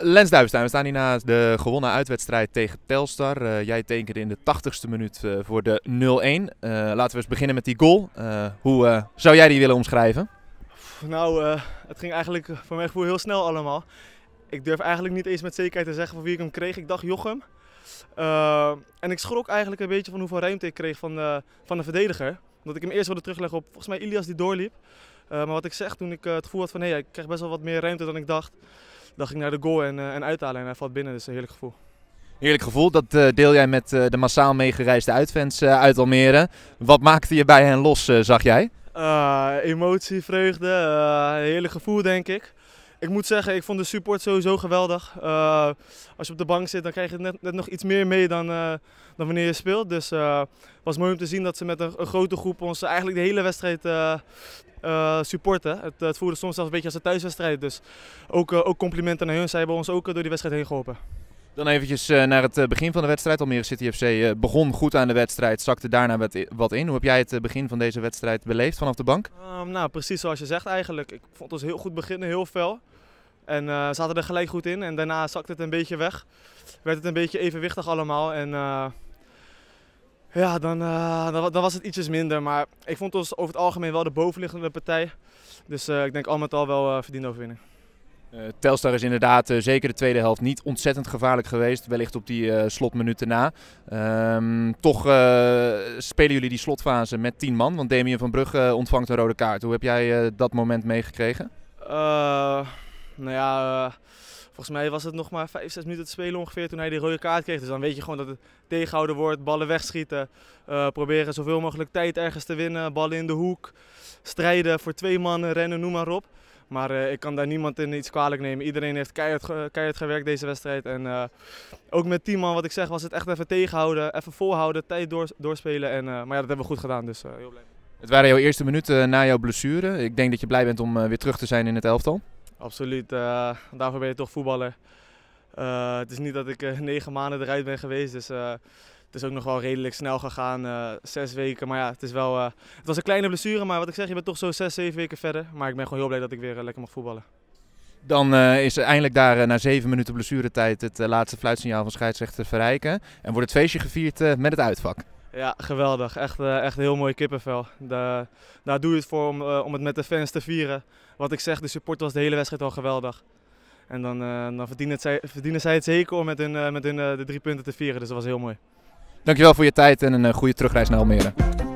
Lens we staan hier na de gewonnen uitwedstrijd tegen Telstar. Eh, jij tekende in de 80ste minuut eh, voor de 0-1. Eh, laten we eens beginnen met die goal. hoe zou jij die willen omschrijven? Nou, het ging eigenlijk voor mijn gevoel heel snel allemaal. Ik durf eigenlijk niet eens met zekerheid te zeggen van wie ik hem kreeg. Ik dacht Jochem. en ik schrok eigenlijk een beetje van hoeveel ruimte ik kreeg van, van de verdediger. Omdat ik hem eerst wilde terugleggen op volgens mij Ilias die doorliep. maar wat ik zeg toen ik het gevoel had van hé, ik kreeg best wel wat meer ruimte dan ik dacht dat ging ik naar de goal en, eh, en uithalen en hij valt binnen. Dus een eh, heerlijk gevoel. Heerlijk gevoel, dat eh, deel jij met de massaal meegereisde uitfans uit Almere. Wat maakte je bij hen los, zag jij? emotie, vreugde, uh, heerlijk gevoel denk ik ik moet zeggen, ik vond de support sowieso geweldig. Eh, als je op de bank zit, dan krijg je net, net nog iets meer mee dan, eh, dan wanneer je speelt. Dus eh, het was mooi om te zien dat ze met een, grote groep ons eigenlijk de hele wedstrijd supporten. Het, het, voelde soms zelfs een beetje als een thuiswedstrijd. Dus ook, ook complimenten naar hun. Zij hebben ons ook door die wedstrijd heen geholpen. Dan eventjes naar het begin van de wedstrijd. Almere City FC begon goed aan de wedstrijd, zakte daarna wat in. Hoe heb jij het begin van deze wedstrijd beleefd vanaf de bank? Ehm, nou, precies zoals je zegt eigenlijk. Ik vond ons heel goed beginnen, heel fel. En uh, eh, zaten er gelijk goed in. En daarna zakte het een beetje weg. Werd het een beetje evenwichtig allemaal. En eh, ja, eh, dan, dan, was het ietsjes minder. Maar ik vond ons over het algemeen wel de bovenliggende partij. Dus ik denk al met al wel verdiende overwinning. Telstar is inderdaad zeker de tweede helft niet ontzettend gevaarlijk geweest. Wellicht op die slotminuten na. Ehm, toch spelen jullie die slotfase met tien man. Want Damien van Brugge ontvangt een rode kaart. Hoe heb jij dat moment meegekregen? nou ja, eh, volgens mij was het nog maar 5, 6 minuten te spelen ongeveer toen hij die rode kaart kreeg. Dus dan weet je gewoon dat het tegenhouden wordt, ballen wegschieten. Eh, proberen zoveel mogelijk tijd ergens te winnen, ballen in de hoek. Strijden voor twee mannen, rennen, noem maar op. Maar eh, ik kan daar niemand in iets kwalijk nemen. Iedereen heeft keihard, keihard gewerkt deze wedstrijd. En ook met 10 man, wat ik zeg, was het echt even tegenhouden, even volhouden, tijd doorspelen. En, maar ja, dat hebben we goed gedaan, dus heel blij. Het waren jouw eerste minuten na jouw blessure. Ik denk dat je blij bent om weer terug te zijn in het elftal. Absoluut. Eh, daarvoor ben je toch voetballer. Eh, het is niet dat ik eh, negen maanden eruit ben geweest. Dus het is ook nog wel redelijk snel gegaan. zes weken. Maar ja, het, is wel, het was een kleine blessure. Maar wat ik zeg, je bent toch zo zes, zeven weken verder. Maar ik ben gewoon heel blij dat ik weer lekker mag voetballen. Dan is eindelijk daar na zeven minuten blessuretijd het laatste fluitsignaal van scheidsrechter Verrijken. En wordt het feestje gevierd met het uitvak. Ja, geweldig. Echt, eh, echt heel mooi kippenvel. De, daar doe je het voor om, eh, om het met de fans te vieren. Wat ik zeg, de support was de hele wedstrijd al geweldig. En dan, eh, dan verdienen, zij, verdienen zij het zeker om met hun, met hun de drie punten te vieren. Dus dat was heel mooi. Dankjewel voor je tijd en een goede terugreis naar Almere.